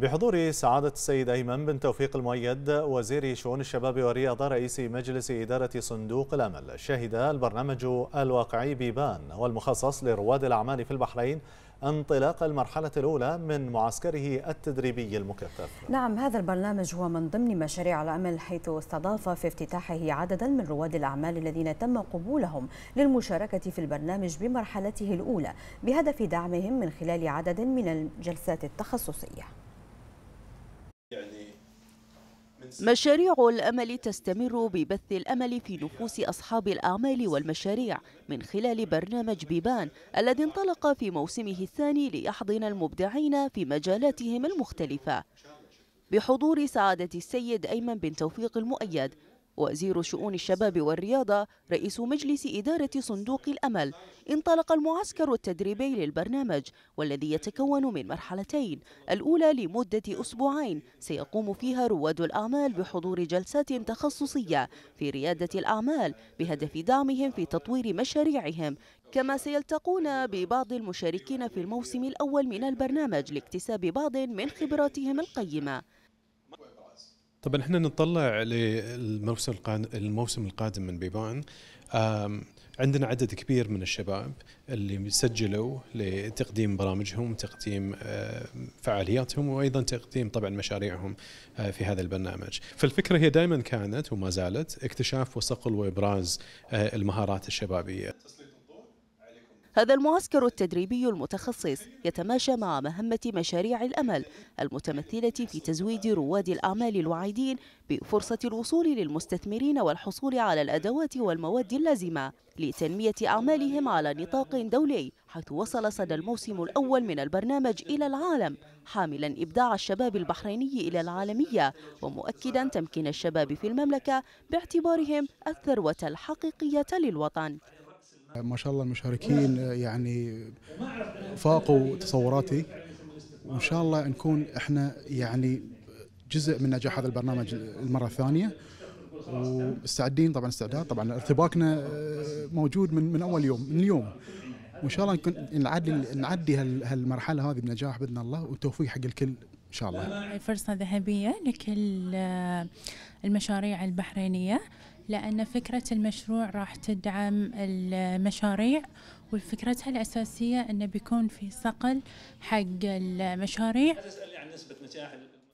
بحضور سعادة السيد أيمن بن توفيق المؤيد وزير شؤون الشباب والرياضة رئيس مجلس إدارة صندوق الأمل شهد البرنامج الواقعي بيبان والمخصص لرواد الأعمال في البحرين انطلاق المرحلة الأولى من معسكره التدريبي المكثف نعم هذا البرنامج هو من ضمن مشاريع الأمل حيث استضاف في افتتاحه عددا من رواد الأعمال الذين تم قبولهم للمشاركة في البرنامج بمرحلته الأولى بهدف دعمهم من خلال عدد من الجلسات التخصصية مشاريع الأمل تستمر ببث الأمل في نفوس أصحاب الأعمال والمشاريع من خلال برنامج بيبان الذي انطلق في موسمه الثاني ليحضن المبدعين في مجالاتهم المختلفة بحضور سعادة السيد أيمن بن توفيق المؤيد وزير شؤون الشباب والرياضة رئيس مجلس إدارة صندوق الأمل انطلق المعسكر التدريبي للبرنامج والذي يتكون من مرحلتين الأولى لمدة أسبوعين سيقوم فيها رواد الأعمال بحضور جلسات تخصصية في ريادة الأعمال بهدف دعمهم في تطوير مشاريعهم كما سيلتقون ببعض المشاركين في الموسم الأول من البرنامج لاكتساب بعض من خبراتهم القيمة طبعا احنا نطلع للموسم الموسم القادم من بيبان عندنا عدد كبير من الشباب اللي سجلوا لتقديم برامجهم تقديم فعالياتهم وايضا تقديم طبعا مشاريعهم آه، في هذا البرنامج فالفكره هي دائما كانت وما زالت اكتشاف وصقل وابراز آه، المهارات الشبابيه هذا المعسكر التدريبي المتخصص يتماشى مع مهمة مشاريع الأمل المتمثلة في تزويد رواد الأعمال الوعيدين بفرصة الوصول للمستثمرين والحصول على الأدوات والمواد اللازمة لتنمية أعمالهم على نطاق دولي حيث وصل صدى الموسم الأول من البرنامج إلى العالم حاملا إبداع الشباب البحريني إلى العالمية ومؤكدا تمكين الشباب في المملكة باعتبارهم الثروة الحقيقية للوطن ما شاء الله المشاركين يعني فاقوا تصوراتي وان شاء الله نكون احنا يعني جزء من نجاح هذا البرنامج المره الثانيه ومستعدين طبعا استعداد طبعا ارتباكنا آه، موجود من من اول يوم من اليوم وان شاء الله نكون نعدي نعدي هالمرحله هذه بنجاح باذن الله وتوفيق حق الكل شاء الله فرصة ذهبية لكل آه، المشاريع البحرينية لأن فكرة المشروع راح تدعم المشاريع وفكرتها الأساسية أنه بيكون في صقل حق المشاريع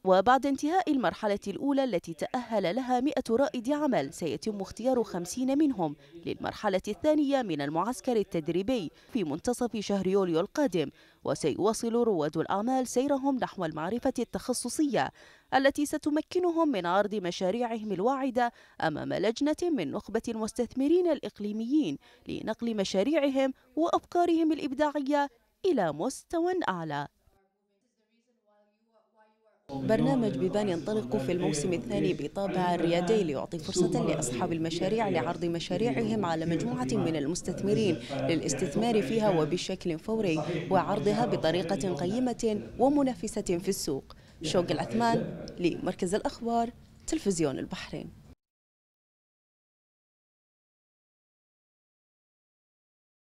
وبعد انتهاء المرحلة الأولى التي تأهل لها 100 رائد عمل سيتم اختيار 50 منهم للمرحلة الثانية من المعسكر التدريبي في منتصف شهر يوليو القادم وسيواصل رواد الأعمال سيرهم نحو المعرفة التخصصية التي ستمكنهم من عرض مشاريعهم الواعدة أمام لجنة من نخبة المستثمرين الإقليميين لنقل مشاريعهم وأفكارهم الإبداعية إلى مستوى أعلى برنامج بيبان ينطلق في الموسم الثاني بطابع ريادي ليعطي فرصة لأصحاب المشاريع لعرض مشاريعهم على مجموعة من المستثمرين للاستثمار فيها وبشكل فوري وعرضها بطريقة قيمة ومنافسة في السوق شوق العثمان لمركز الأخبار تلفزيون البحرين